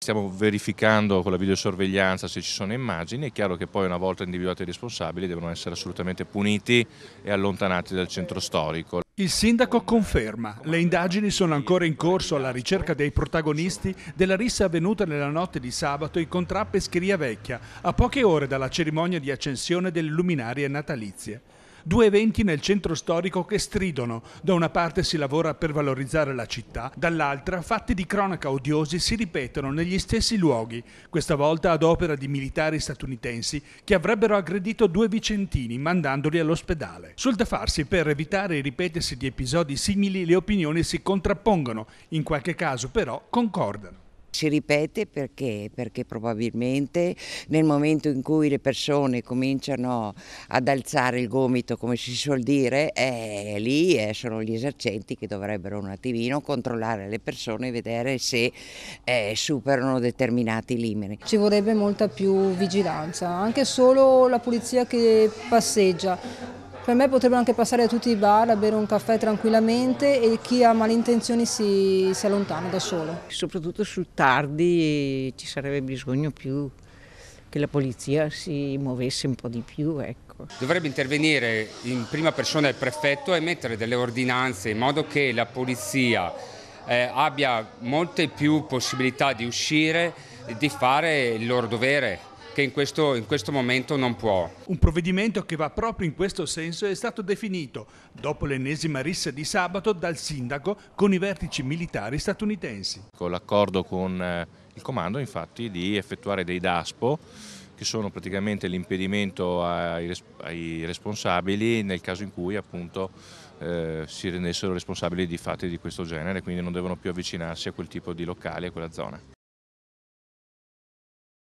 Stiamo verificando con la videosorveglianza se ci sono immagini, è chiaro che poi una volta individuati i responsabili devono essere assolutamente puniti e allontanati dal centro storico. Il sindaco conferma, le indagini sono ancora in corso alla ricerca dei protagonisti della rissa avvenuta nella notte di sabato in contrappescheria vecchia, a poche ore dalla cerimonia di accensione delle luminarie natalizie. Due eventi nel centro storico che stridono. Da una parte si lavora per valorizzare la città, dall'altra fatti di cronaca odiosi si ripetono negli stessi luoghi, questa volta ad opera di militari statunitensi che avrebbero aggredito due vicentini mandandoli all'ospedale. Sul da farsi per evitare il ripetersi di episodi simili le opinioni si contrappongono, in qualche caso però concordano. Si ripete perché? Perché probabilmente nel momento in cui le persone cominciano ad alzare il gomito, come si suol dire, eh, lì eh, sono gli esercenti che dovrebbero un attimino controllare le persone e vedere se eh, superano determinati limiti. Ci vorrebbe molta più vigilanza, anche solo la polizia che passeggia per me potrebbero anche passare da tutti i bar a bere un caffè tranquillamente e chi ha malintenzioni si, si allontana da solo. Soprattutto sul tardi ci sarebbe bisogno più che la polizia si muovesse un po' di più. Ecco. Dovrebbe intervenire in prima persona il prefetto e mettere delle ordinanze in modo che la polizia eh, abbia molte più possibilità di uscire e di fare il loro dovere che in questo, in questo momento non può. Un provvedimento che va proprio in questo senso è stato definito, dopo l'ennesima rissa di sabato, dal sindaco con i vertici militari statunitensi. Con l'accordo con eh, il comando infatti di effettuare dei DASPO che sono praticamente l'impedimento ai, ai, responsabili nel caso in cui appunto eh, si rendessero responsabili di fatti di questo genere, quindi non devono più avvicinarsi a quel tipo di locali, a quella zona.